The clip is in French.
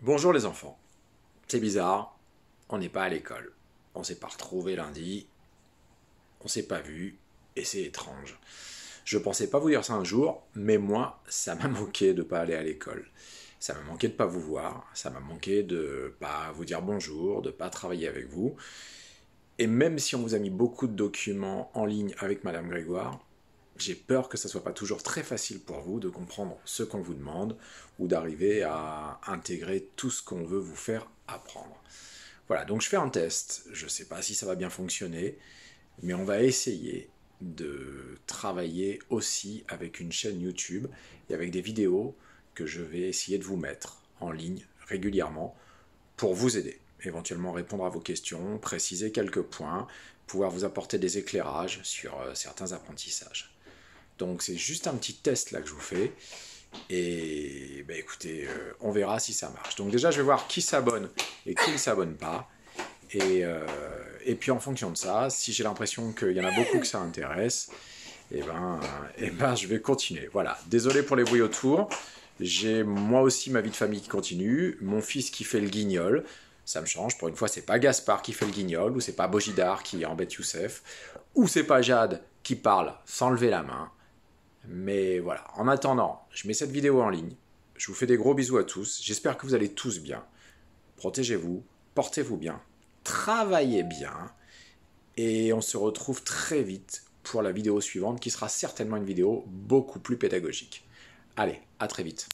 Bonjour les enfants. C'est bizarre, on n'est pas à l'école. On s'est pas retrouvé lundi, on s'est pas vu, et c'est étrange. Je pensais pas vous dire ça un jour, mais moi, ça m'a manqué de pas aller à l'école. Ça m'a manqué de pas vous voir, ça m'a manqué de pas vous dire bonjour, de pas travailler avec vous. Et même si on vous a mis beaucoup de documents en ligne avec Madame Grégoire, j'ai peur que ça soit pas toujours très facile pour vous de comprendre ce qu'on vous demande ou d'arriver à intégrer tout ce qu'on veut vous faire apprendre. Voilà, donc je fais un test. Je ne sais pas si ça va bien fonctionner, mais on va essayer de travailler aussi avec une chaîne YouTube et avec des vidéos que je vais essayer de vous mettre en ligne régulièrement pour vous aider, éventuellement répondre à vos questions, préciser quelques points, pouvoir vous apporter des éclairages sur euh, certains apprentissages. Donc c'est juste un petit test là que je vous fais. Et bah, écoutez, euh, on verra si ça marche. Donc déjà, je vais voir qui s'abonne et qui ne s'abonne pas. Et, euh, et, puis en fonction de ça, si j'ai l'impression qu'il y en a beaucoup que ça intéresse, et eh ben, euh, eh ben, je vais continuer. Voilà. Désolé pour les bruits autour. J'ai moi aussi ma vie de famille qui continue. Mon fils qui fait le guignol. Ça me change. Pour une fois, c'est pas Gaspard qui fait le guignol, ou c'est pas Bogidar qui embête Youssef, ou c'est pas Jade qui parle sans lever la main. Mais voilà, en attendant, je mets cette vidéo en ligne. Je vous fais des gros bisous à tous. J'espère que vous allez tous bien. Protégez-vous, portez-vous bien, travaillez bien. Et on se retrouve très vite pour la vidéo suivante qui sera certainement une vidéo beaucoup plus pédagogique. Allez, à très vite.